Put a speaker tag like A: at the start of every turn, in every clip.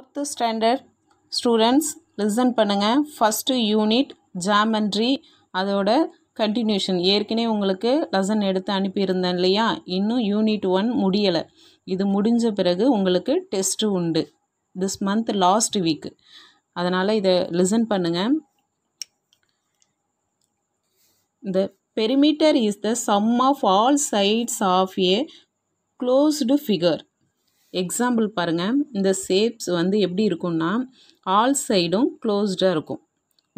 A: Fourth standard students listen பண்ணுங்கள் first unit geometry அதோட continuation ஏற்கனவே உங்களுக்கு லெசன் எடுத்து அனுப்பியிருந்தேன் இல்லையா இன்னும் யூனிட் ஒன் முடியலை இது முடிஞ்ச பிறகு உங்களுக்கு டெஸ்ட்டு உண்டு திஸ் மந்த் லாஸ்ட் வீக்கு அதனால் இதை லிசன் பண்ணுங்கள் இந்த perimeter is the sum of all sides of a closed figure example பாருங்கள் இந்த ஷேப்ஸ் வந்து எப்படி இருக்கும்னா ஆல் சைடும் க்ளோஸ்டாக இருக்கும்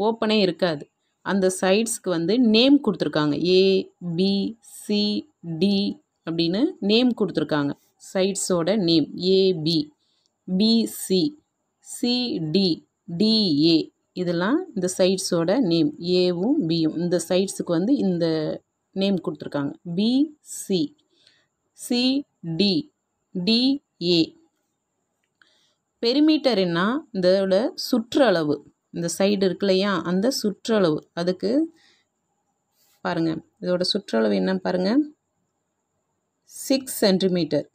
A: ஓப்பனே இருக்காது அந்த சைட்ஸ்க்கு வந்து நேம் கொடுத்துருக்காங்க ஏ பி சி டி அப்படின்னு நேம் கொடுத்துருக்காங்க சைட்ஸோட name AB BC CD DA இதெல்லாம் இந்த சைட்ஸோட நேம் ஏவும் பியும் இந்த சைட்ஸுக்கு வந்து இந்த நேம் கொடுத்துருக்காங்க பிசி சிடி டி ஏ என்ன இதோட சுற்றளவு இந்த சைடு இருக்கு இல்லையா அந்த சுற்றளவு அதுக்கு பாருங்கள் இதோட சுற்றளவு என்னன்னு பாருங்கள் சிக்ஸ் சென்டிமீட்டர்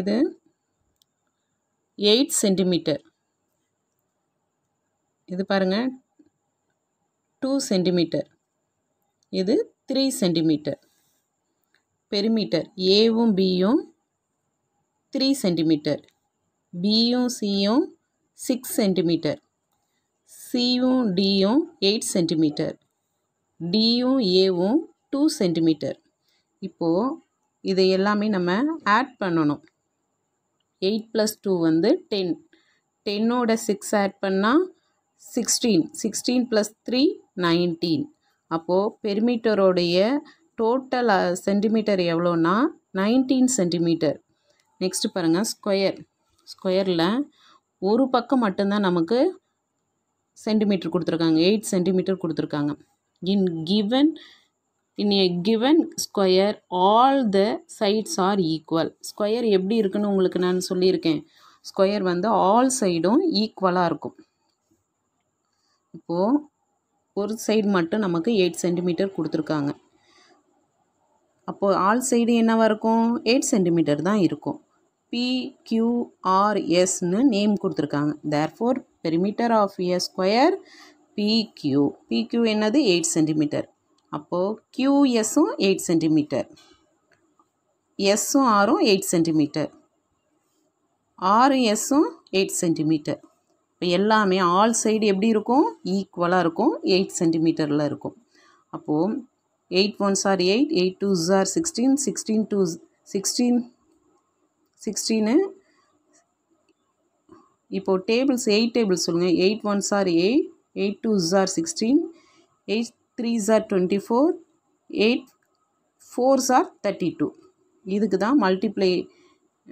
A: இது எயிட் சென்டிமீட்டர் இது பாருங்கள் டூ சென்டிமீட்டர் இது த்ரீ சென்டிமீட்டர் பெருமீட்டர் ஏவும் பியும் த்ரீ சென்டிமீட்டர் பியும் சியும் சிக்ஸ் சென்டிமீட்டர் சியும் டியும் எயிட் சென்டிமீட்டர் டியும் ஏவும் டூ சென்டிமீட்டர் இப்போது இதை எல்லாமே நம்ம ஆட் பண்ணணும் எயிட் ப்ளஸ் டூ வந்து டென் டென்னோட சிக்ஸ் ஆட் பண்ணால் sixteen sixteen plus three nineteen அப்போது பெர்மீட்டருடைய டோட்டல் சென்டிமீட்டர் எவ்வளோன்னா நைன்டீன் சென்டிமீட்டர் நெக்ஸ்ட்டு பாருங்கள் ஸ்கொயர் ஸ்கொயரில் ஒரு பக்கம் மட்டும்தான் நமக்கு சென்டிமீட்டர் கொடுத்துருக்காங்க எயிட் சென்டிமீட்டர் கொடுத்துருக்காங்க in given in a given square all the sides are equal square எப்படி இருக்குன்னு உங்களுக்கு நான் சொல்லியிருக்கேன் ஸ்கொயர் வந்து ஆல் சைடும் ஈக்குவலாக இருக்கும் இப்போது ஒரு சைடு மட்டும் நமக்கு எயிட் சென்டிமீட்டர் கொடுத்துருக்காங்க அப்போது ஆல் சைடு என்னவாக இருக்கும் எயிட் சென்டிமீட்டர் தான் இருக்கும் பிக்யூஆர்எஸ்னு நேம் கொடுத்துருக்காங்க there four perimeter of a square PQ PQ என்னது எயிட் சென்டிமீட்டர் அப்போது கியூஎஸும் எயிட் சென்டிமீட்டர் எஸ்ஸும் ஆறும் எயிட் சென்டிமீட்டர் ஆறு எஸ்ஸும் எயிட் சென்டிமீட்டர் இப்போ எல்லாமே ஆல் சைடு எப்படி இருக்கும் ஈக்குவலாக இருக்கும் எயிட் சென்டிமீட்டரில் இருக்கும் அப்போது eight ones are eight eight twos are sixteen sixteen two sixteen sixteen இப்போது டேபிள்ஸ் எயிட் டேபிள்ஸ் சொல்லுங்கள் எயிட் ஒன் சார் எயிட் எயிட் டூ ஜார் சிக்ஸ்டீன் எயிட் த்ரீ ஜார் டுவெண்ட்டி ஃபோர் எயிட் ஃபோர் சார் தேர்ட்டி டூ இதுக்கு தான் மல்டிப்ளை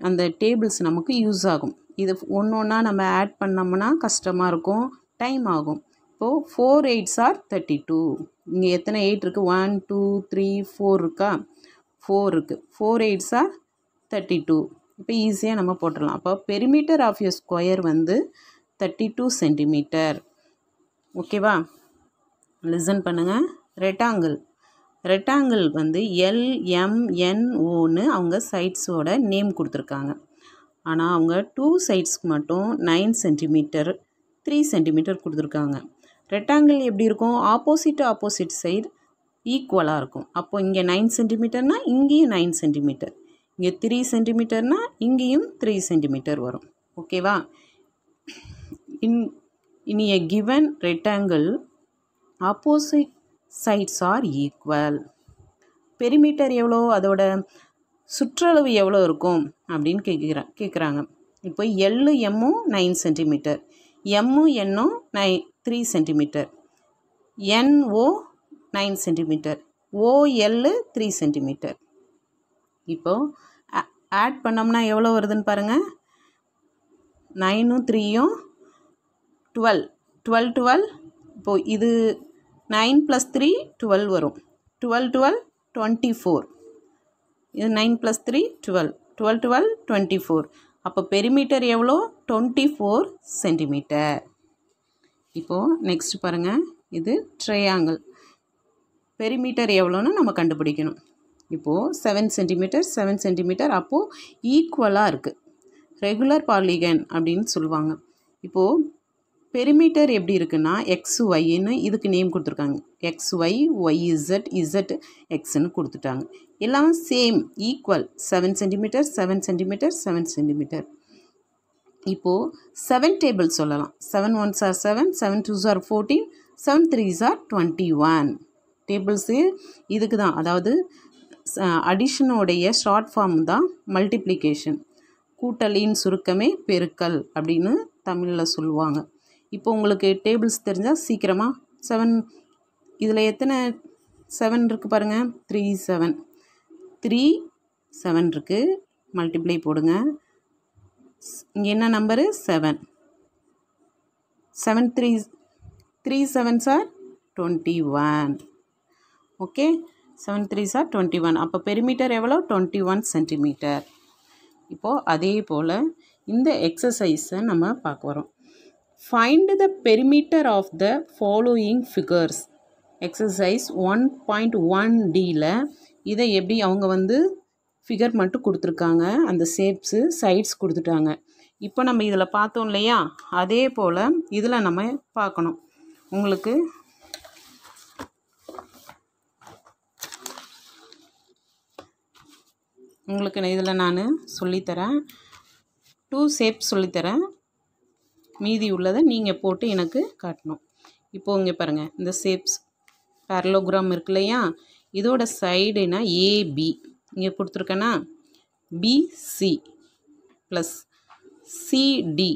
A: அந்த டேபிள்ஸ் நமக்கு யூஸ் ஆகும் இது ஒன்று ஒன்றா நம்ம ஆட் பண்ணோம்னா கஷ்டமாக இருக்கும் டைம் ஆகும் இப்போது four eights are thirty two இங்கே எத்தனை எயிட் இருக்குது ஒன் டூ த்ரீ ஃபோர் இருக்கா ஃபோர் இருக்குது four eights are thirty two இப்போ ஈஸியாக நம்ம போட்டுடலாம் அப்போ பெருமீட்டர் ஆஃப் யூர் ஸ்கொயர் வந்து தேர்ட்டி டூ சென்டிமீட்டர் ஓகேவா லிசன் பண்ணுங்கள் ரெட்டாங்கிள் ரெட்டாங்கிள் வந்து எல்எம்என்ஓன்னு அவங்க சைட்ஸோட நேம் கொடுத்துருக்காங்க ஆனால் அவங்க டூ சைட்ஸ்க்கு மட்டும் நைன் சென்டிமீட்டர் த்ரீ சென்டிமீட்டர் கொடுத்துருக்காங்க ரெட்டாங்கிள் எப்படி இருக்கும் ஆப்போசிட் ஆப்போசிட் சைடு ஈக்குவலாக இருக்கும் அப்போது இங்கே நைன் சென்டிமீட்டர்னால் இங்கேயும் நைன் சென்டிமீட்டர் இங்கே த்ரீ சென்டிமீட்டர்னால் இங்கேயும் த்ரீ சென்டிமீட்டர் வரும் ஓகேவா இன் இனி a given rectangle opposite sides are equal perimeter எவ்வளோ அதோட சுற்றளவு எவ்வளோ இருக்கும் அப்படின்னு கேட்குறா கேட்குறாங்க இப்போ எல்லு எம்மும் நைன் சென்டிமீட்டர் எம்மு என்னும் நை three centimetre NO nine centimetre OL three centimetre இப்போது ஆட் பண்ணோம்னா எவ்வளோ வருதுன்னு பாருங்கள் நைனும் த்ரீயும் டுவெல் டுவெல் டுவெல் இப்போது இது நைன் ப்ளஸ் த்ரீ டுவெல் வரும் டுவெல் டுவெல் டுவெண்ட்டி ஃபோர் இது nine plus three twelve twelve twelve twenty four அப்போ பெரிமீட்டர் எவ்வளோ டுவெண்ட்டி ஃபோர் சென்டிமீட்டர் இப்போது நெக்ஸ்ட் பாருங்கள் இது ட்ரையாங்கிள் பெரிமீட்டர் எவ்வளோன்னு நம்ம கண்டுபிடிக்கணும் இப்போது செவன் சென்டிமீட்டர் செவன் சென்டிமீட்டர் அப்போது ஈக்குவலாக இருக்குது ரெகுலர் பாலிகன் அப்படின்னு சொல்லுவாங்க இப்போது பெரிமீட்டர் எப்படி இருக்குன்னா எக்ஸ் ஒய்ன்னு இதுக்கு நேம் கொடுத்துருக்காங்க X Y Y Z Z எக்ஸ்ன்னு கொடுத்துட்டாங்க எல்லாம் same equal seven centimetre seven centimetre seven centimetre இப்போது செவன் டேபிள் சொல்லலாம் seven ones are seven seven twos are fourteen seven threes are twenty one tables இதுக்கு தான் அதாவது அடிஷனுடைய ஷார்ட் ஃபார்ம் தான் மல்டிப்ளிகேஷன் கூட்டலின் சுருக்கமே பெருக்கல் அப்படின்னு தமிழில் சொல்லுவாங்க இப்போ உங்களுக்கு டேபிள்ஸ் தெரிஞ்சால் சீக்கிரமாக செவன் இதில் எத்தனை செவன் இருக்குது பாருங்கள் த்ரீ செவன் த்ரீ செவன் இருக்குது மல்டிப்ளை போடுங்க இங்கே என்ன number seven seven three three seven சார் twenty one okay seven three சார் டுவெண்ட்டி ஒன் அப்போ பெருமீட்டர் எவ்வளோ டுவெண்ட்டி ஒன் சென்டிமீட்டர் இப்போது அதே போல் இந்த எக்ஸசைஸை நம்ம பார்க்க வரோம் find the perimeter of the following figures exercise one point one டியில் இதை எப்படி அவங்க வந்து ஃபிகர் மட்டும் கொடுத்துருக்காங்க அந்த ஷேப்ஸு சைட்ஸ் கொடுத்துட்டாங்க இப்போ நம்ம இதில் பார்த்தோம் இல்லையா அதே போல் இதில் நம்ம பார்க்கணும் உங்களுக்கு உங்களுக்கு இதில் நான் சொல்லித்தரேன் டூ ஷேப் சொல்லித்தரேன் மீதி உள்ளதை நீங்கள் போட்டு எனக்கு காட்டணும் இப்போது இங்கே பாருங்கள் இந்த ஷேப்ஸ் பேரலோகிராம் இருக்கு இல்லையா இதோட சைடுனா ஏபி இங்கே கொடுத்துருக்கேன்னா BC plus CD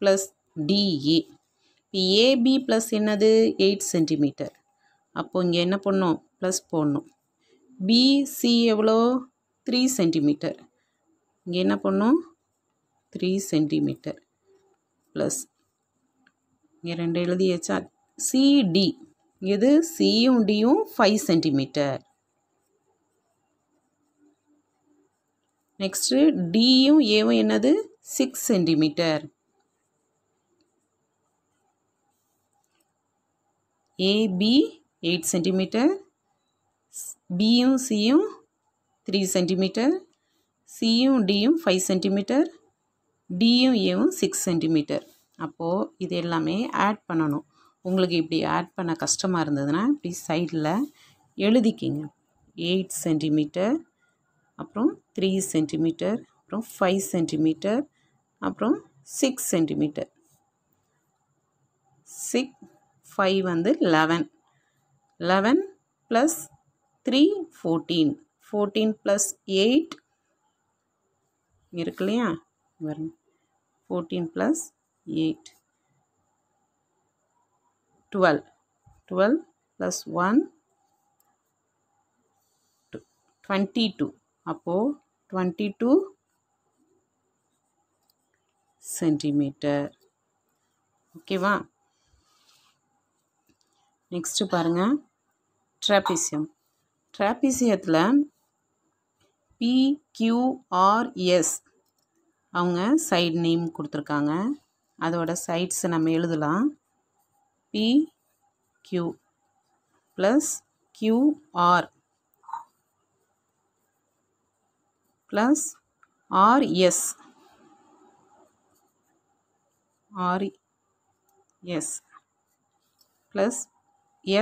A: plus DA இப்போ ஏபி ப்ளஸ் என்னது எயிட் சென்டிமீட்டர் அப்போது இங்கே என்ன பண்ணோம் ப்ளஸ் போடணும் பிசி எவ்வளோ த்ரீ சென்டிமீட்டர் இங்கே என்ன பண்ணோம் த்ரீ சென்டிமீட்டர் ப்ளஸ் இங்கே ரெண்டு எழுதியாச்சா சிடி எது சியும் டியும் ஃபைவ் சென்டிமீட்டர் நெக்ஸ்ட்டு டியும் ஏவும் என்னது six centimetre AB eight centimetre பியும் சியும் த்ரீ சென்டிமீட்டர் சியும் டியும் ஃபைவ் சென்டிமீட்டர் டியும் ஏவும் சிக்ஸ் சென்டிமீட்டர் அப்போது இது எல்லாமே ஆட் பண்ணணும் உங்களுக்கு இப்படி ஆட் பண்ண கஷ்டமாக இருந்ததுன்னா இப்படி சைடில் எழுதிக்கிங்க எயிட் சென்டிமீட்டர் அப்புறம் த்ரீ சென்டிமீட்டர் அப்புறம் ஃபைவ் சென்டிமீட்டர் அப்புறம் சிக்ஸ் சென்டிமீட்டர் சிக்ஸ் ஃபைவ் வந்து eleven eleven plus three fourteen fourteen plus eight இருக்கு இல்லையா வரணும் fourteen plus eight twelve twelve plus one twenty two அப்போது டுவெண்ட்டி டூ சென்டிமீட்டர் ஓகேவா நெக்ஸ்ட்டு பாருங்கள் ட்ராபிசியம் ட்ராபிசியத்தில் பிக்யூஆர்எஸ் அவங்க சைட் நேம் கொடுத்துருக்காங்க அதோட சைட்ஸை நம்ம எழுதலாம் P Q plus QR plus RS R S plus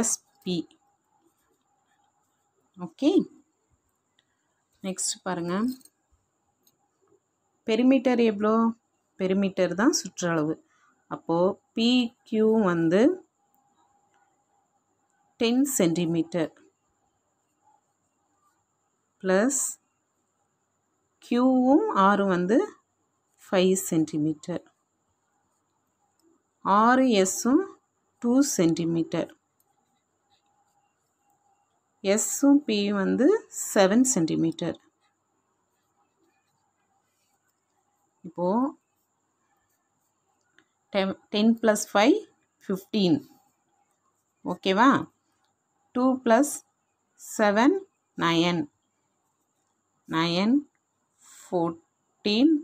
A: SP okay next பாருங்கள் பெருமீட்டர் எவ்வளோ பெருமீட்டர் தான் சுற்றளவு அப்போது பிக்யூ வந்து டென் சென்டிமீட்டர் ப்ளஸ் கியூவும் ஆறு வந்து ஃபைவ் சென்டிமீட்டர் ஆறு எஸ்ஸும் டூ சென்டிமீட்டர் எஸ்ஸும் பி வந்து செவன் சென்டிமீட்டர் இப்போது ten ten plus five fifteen ஓகேவா two plus seven nine nine fourteen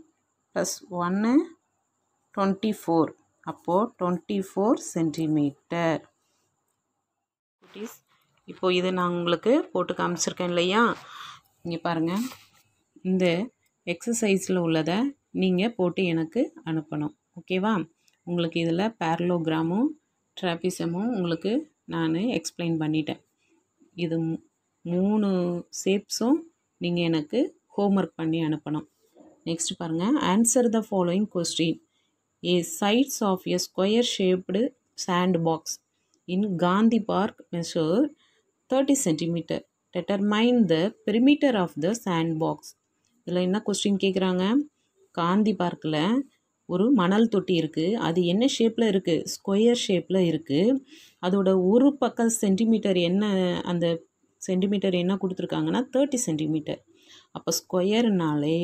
A: plus ஒன்று டுவெண்ட்டி ஃபோர் அப்போது டுவெண்ட்டி ஃபோர் சென்டிமீட்டர் குட்டீஸ் இப்போது இது நான் உங்களுக்கு போட்டு காமிச்சிருக்கேன் இல்லையா இங்கே பாருங்கள் இந்த எக்ஸசைஸில் உள்ளதை நீங்கள் போட்டு எனக்கு அனுப்பணும் ஓகேவா உங்களுக்கு இதில் பேரலோகிராமும் ட்ராபிசமும் உங்களுக்கு நான் எக்ஸ்பிளைன் பண்ணிட்டேன் இது மூணு ஷேப்ஸும் நீங்கள் எனக்கு ஹோம்ஒர்க் பண்ணி அனுப்பணும் நெக்ஸ்ட் பாருங்கள் answer the following question a sides of a square shaped sand box in Gandhi park measure thirty centimetre determine the perimeter of the sand box இதில் என்ன கொஸ்டின் கேட்குறாங்க காந்தி பார்க்கில் ஒரு மணல் தொட்டி இருக்குது அது என்ன ஷேப்பில் இருக்குது ஸ்கொயர் ஷேப்பில் இருக்குது அதோட ஒரு பக்க சென்டிமீட்டர் என்ன அந்த சென்டிமீட்டர் என்ன கொடுத்துருக்காங்கன்னா தேர்ட்டி சென்டிமீட்டர் அப்போ ஸ்கொயர்னாலே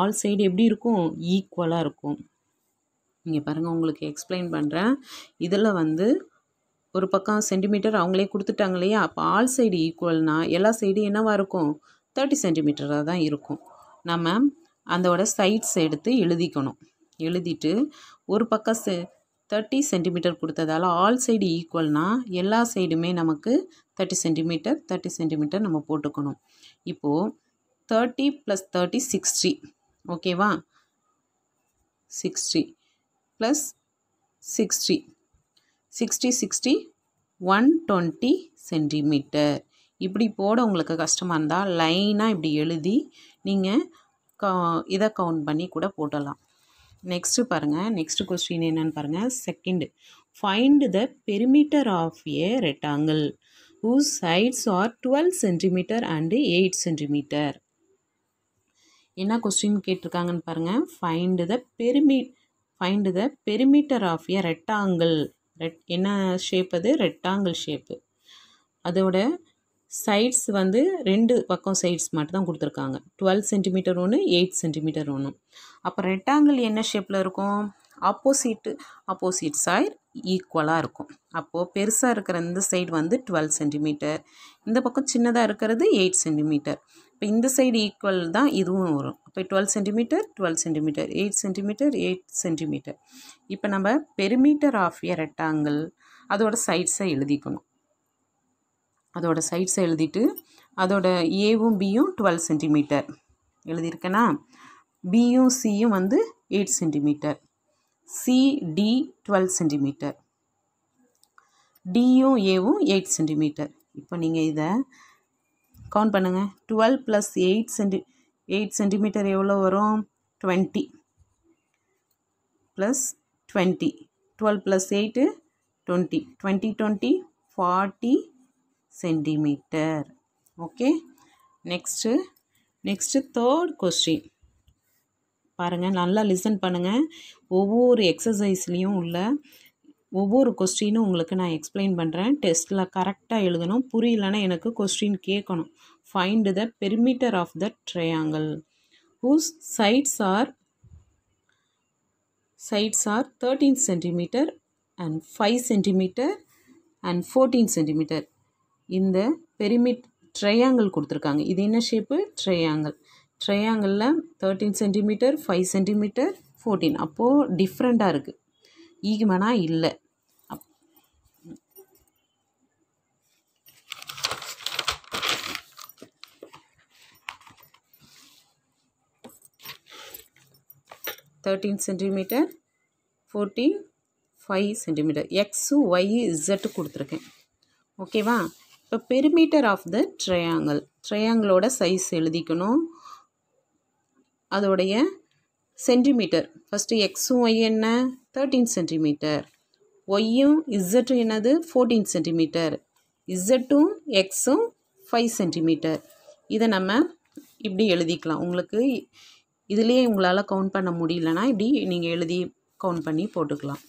A: ஆல் சைடு எப்படி இருக்கும் ஈக்குவலாக இருக்கும் இங்கே பாருங்கள் உங்களுக்கு எக்ஸ்பிளைன் பண்ணுறேன் இதில் வந்து ஒரு பக்கம் சென்டிமீட்டர் அவங்களே கொடுத்துட்டாங்க இல்லையா அப்போ ஆல் சைடு ஈக்குவல்னால் எல்லா சைடு என்னவாக இருக்கும் தேர்ட்டி சென்டிமீட்டராக தான் இருக்கும் நம்ம அதோட சைட்ஸ் எடுத்து எழுதிக்கணும் எழுதிட்டு ஒரு பக்கம் செ தேர்ட்டி சென்டிமீட்டர் கொடுத்ததால் ஆல் சைடு ஈக்குவல்னால் எல்லா சைடுமே நமக்கு தேர்ட்டி சென்டிமீட்டர் தேர்ட்டி சென்டிமீட்டர் நம்ம போட்டுக்கணும் இப்போது தேர்ட்டி ப்ளஸ் தேர்ட்டி சிக்ஸ்டி ஓகேவா sixty plus sixty sixty sixty one twenty centimetre இப்படி போட உங்களுக்கு கஷ்டமாக இருந்தால் லைனாக இப்படி எழுதி நீங்கள் இதை கவுண்ட் பண்ணி கூட போடலாம் நெக்ஸ்ட்டு பாருங்கள் நெக்ஸ்ட் கொஸ்டின் என்னென்னு பாருங்கள் second find the perimeter of a rectangle who sides are twelve centimetre and eight centimetre என்ன கொஸ்டின் கேட்டிருக்காங்கன்னு பாருங்கள் ஃபைண்டு த பெருமி find the perimeter of a rectangle ரெட் என்ன ஷேப் அது ரெக்டாங்கிள் ஷேப்பு அதோட சைட்ஸ் வந்து ரெண்டு பக்கம் சைட்ஸ் மட்டும் தான் கொடுத்துருக்காங்க டுவெல் சென்டிமீட்டர் ஒன்று எயிட் சென்டிமீட்டர் ஒன்று அப்போ ரெக்டாங்கிள் என்ன ஷேப்பில் இருக்கும் ஆப்போசிட்டு ஆப்போசிட் சைட் ஈக்குவலாக இருக்கும் அப்போது பெருசாக இருக்கிற இந்த சைடு வந்து டுவெல் சென்டிமீட்டர் இந்த பக்கம் சின்னதாக இருக்கிறது எயிட் சென்டிமீட்டர் இப்போ இந்த சைடு ஈக்குவல் தான் இதுவும் வரும் இப்போ twelve centimetre twelve centimetre eight centimetre eight centimetre இப்போ நம்ம பெருமீட்டர் ஆஃப் எ ரெக்டாங்கிள் அதோட சைட்ஸை எழுதிக்கணும் அதோட சைட்ஸை எழுதிட்டு அதோட ஏவும் பியும் டுவெல் சென்டிமீட்டர் எழுதியிருக்கேன்னா பியும் சியும் வந்து eight centimetre C D twelve centimetre டியும் ஏவும் எயிட் சென்டிமீட்டர் இப்போ நீங்கள் இதை கவுண்ட் பண்ணுங்கள் டுவெல் ப்ளஸ் எயிட் சென்டி எயிட் சென்டிமீட்டர் எவ்வளோ வரும் twenty plus twenty twelve plus eight twenty twenty twenty forty centimetre okay next next third question பாருங்கள் நல்லா லிசன் பண்ணுங்கள் ஒவ்வொரு எக்ஸசைஸ்லேயும் உள்ள ஒவ்வொரு கொஸ்டினும் உங்களுக்கு நான் எக்ஸ்பிளைன் பண்ணுறேன் டெஸ்ட்டில் கரெக்டாக எழுதணும் புரியலன்னா எனக்கு கொஸ்டின் கேட்கணும் find the perimeter of the triangle whose sides are sides are thirteen centimetre and five centimetre and fourteen centimetre இந்த பெரிமிட் ட்ரையாங்கிள் கொடுத்துருக்காங்க இது என்ன ஷேப்பு ட்ரையாங்கிள் ட்ரையாங்கிளில் thirteen centimetre five centimetre fourteen அப்போது டிஃப்ரெண்ட்டாக இருக்குது ஈகுமனா இல்லை thirteen centimetre fourteen five centimetre X Y Z கொடுத்துருக்கேன் ஓகேவா இப்போ பெருமீட்டர் ஆஃப் த ட்ரையாங்கிள் ட்ரையாங்கிளோட சைஸ் எழுதிக்கணும் அதோடைய சென்டிமீட்டர் ஃபஸ்ட்டு எக்ஸும் ஒய் என்ன தேர்ட்டீன் சென்டிமீட்டர் ஒய்யும் இசட்டும் என்னது ஃபோர்டீன் சென்டிமீட்டர் இசட்டும் எக்ஸும் ஃபைவ் சென்டிமீட்டர் இதை நம்ம இப்படி எழுதிக்கலாம் உங்களுக்கு இதுலேயே உங்களால் கவுண்ட் பண்ண முடியலன்னா இப்படி நீங்கள் எழுதி கவுண்ட் பண்ணி போட்டுக்கலாம்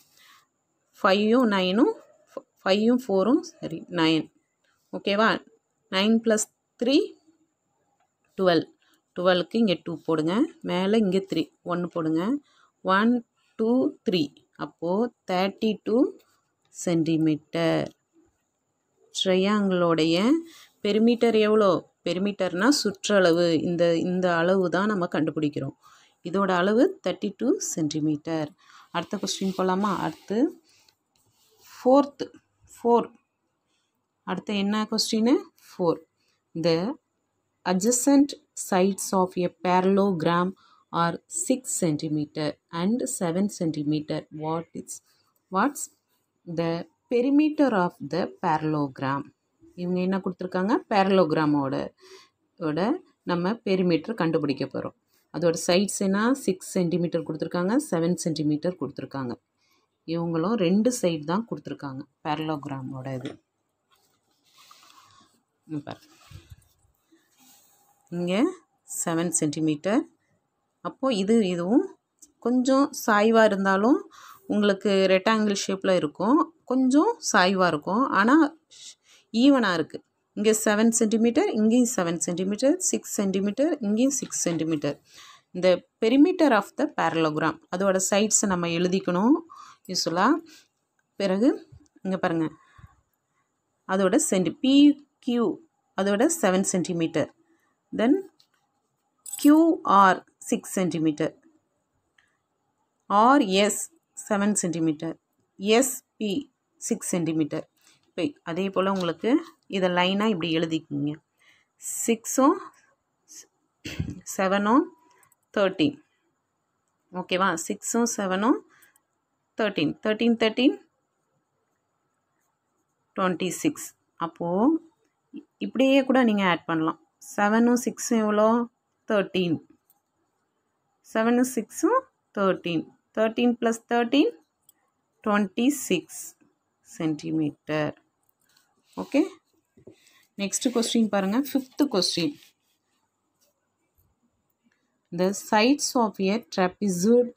A: ஃபையும் நைனும் ஃபையும் ஃபோரும் சரி நைன் ஓகேவா நைன் ப்ளஸ் த்ரீ டுவெல் டுவெலுக்கு இங்கே டூ போடுங்க மேலே இங்கே த்ரீ ஒன்று போடுங்க ஒன் டூ த்ரீ அப்போது தேர்ட்டி டூ சென்டிமீட்டர் ட்ரையாங்கிளோடைய பெருமீட்டர் எவ்வளோ பெருமீட்டர்னால் சுற்றளவு இந்த இந்த அளவு தான் நம்ம கண்டுபிடிக்கிறோம் இதோட அளவு தேர்ட்டி டூ சென்டிமீட்டர் அடுத்த கொஸ்டின் போகலாமா அடுத்து ஃபோர்த்து ஃபோர் அடுத்து என்ன கொஸ்டின்னு four the adjacent sides of a parallelogram are six centimetre and seven centimetre what is what's the perimeter of the parallelogram இவங்க என்ன கொடுத்துருக்காங்க பேரலோகிராமோட நம்ம பெரிமீட்டர் கண்டுபிடிக்க போகிறோம் அதோட சைட்ஸ் என்ன சிக்ஸ் சென்டிமீட்டர் கொடுத்துருக்காங்க செவன் சென்டிமீட்டர் கொடுத்துருக்காங்க இவங்களும் ரெண்டு சைடு தான் கொடுத்துருக்காங்க பேரலோகிராமோட இது இங்கே செவன் சென்டிமீட்டர் அப்போது இது இதுவும் கொஞ்சம் சாய்வாக இருந்தாலும் உங்களுக்கு ரெக்டாங்கிள் ஷேப்பில் இருக்கும் கொஞ்சம் சாய்வாக இருக்கும் ஆனால் ஈவனாக இருக்குது இங்கே செவன் சென்டிமீட்டர் இங்கேயும் செவன் சென்டிமீட்டர் சிக்ஸ் சென்டிமீட்டர் இங்கேயும் சிக்ஸ் சென்டிமீட்டர் இந்த பெரிமீட்டர் ஆஃப் த பேரலோகிராம் அதோடய சைட்ஸை நம்ம எழுதிக்கணும் யூஸ்ஃபுல்லாக பிறகு இங்கே பாருங்கள் அதோட சென்டி பி கியூ அதோட seven centimetre then Q R six centimetre R S seven centimetre S P six centimetre இப்போ அதே போல் உங்களுக்கு இதை லைனாக இப்படி எழுதிக்கிங்க சிக்ஸும் செவனும் தேர்ட்டீன் ஓகேவா சிக்ஸும் செவனும் thirteen thirteen thirteen twenty six அப்போது இப்படியே கூட நீங்கள் ஆட் பண்ணலாம் செவனும் சிக்ஸும் எவ்வளோ thirteen 7 is 6, 13. 13 plus 13, 26 centimeter. Okay. Next question, paranga, fifth question. The sides of a trapezoid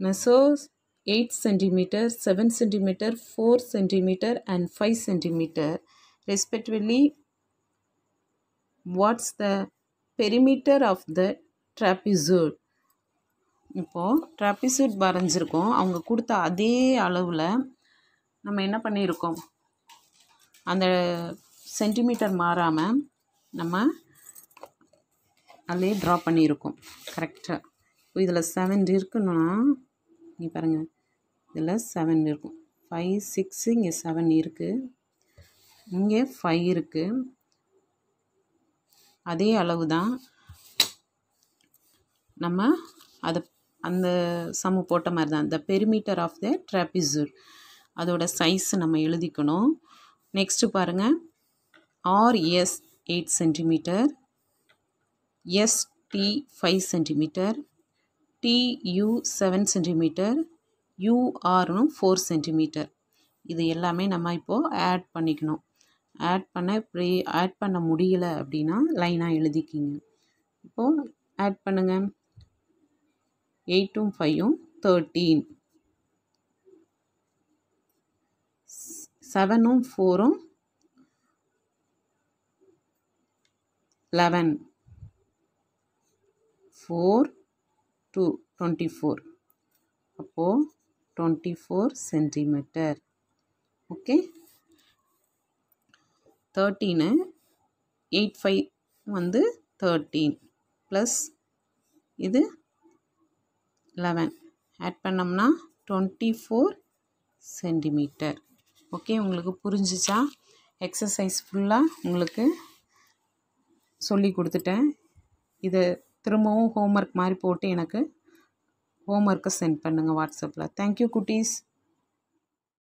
A: measures 8 centimeter, 7 centimeter, 4 centimeter, and 5 centimeter, respectively. What's the perimeter of the trapezoid இப்போது trapezoid வரைஞ்சிருக்கோம் அவங்க கொடுத்த அதே அளவில் நம்ம என்ன பண்ணியிருக்கோம் அந்த சென்டிமீட்டர் மாறாமல் நம்ம அதிலே ட்ரா பண்ணியிருக்கோம் கரெக்டாக இப்போ இதில் செவன் இருக்குன்னா இங்கே பாருங்கள் இதில் செவன் இருக்கும் ஃபைவ் சிக்ஸ் இங்கே செவன் இருக்குது இங்கே ஃபைவ் இருக்குது அதே அளவு தான் நம்ம அதை அந்த சம்மு போட்ட மாதிரி தான் அந்த பெருமீட்டர் ஆஃப் த ட்ராபிசூர் அதோட சைஸ் நம்ம எழுதிக்கணும் நெக்ஸ்ட்டு பாருங்கள் R S eight centimetre S T five centimetre T U seven centimetre யூஆர்னு ஃபோர் சென்டிமீட்டர் இது எல்லாமே நம்ம இப்போது ஆட் பண்ணிக்கணும் ஆட் பண்ண இப்படி ஆட் பண்ண முடியலை அப்படின்னா லைனாக எழுதிக்கிங்க இப்போது ஆட் பண்ணுங்கள் எயிட்டும் ஃபைவும் தேர்ட்டீன் செவனும் ஃபோரும் eleven four two twenty four அப்போது twenty four centimetre okay thirteen eight five வந்து தேர்ட்டீன் ப்ளஸ் இது லெவன் ஆட் பண்ணோம்னா டுவெண்ட்டி ஃபோர் சென்டிமீட்டர் ஓகே உங்களுக்கு புரிஞ்சிச்சா எக்ஸசைஸ் ஃபுல்லாக உங்களுக்கு சொல்லி கொடுத்துட்டேன் இதை திரும்பவும் ஹோம்ஒர்க் மாதிரி போட்டு எனக்கு ஹோம்ஒர்க்கை சென்ட் பண்ணுங்கள் வாட்ஸ்அப்பில் தேங்க்யூ குட்டீஸ்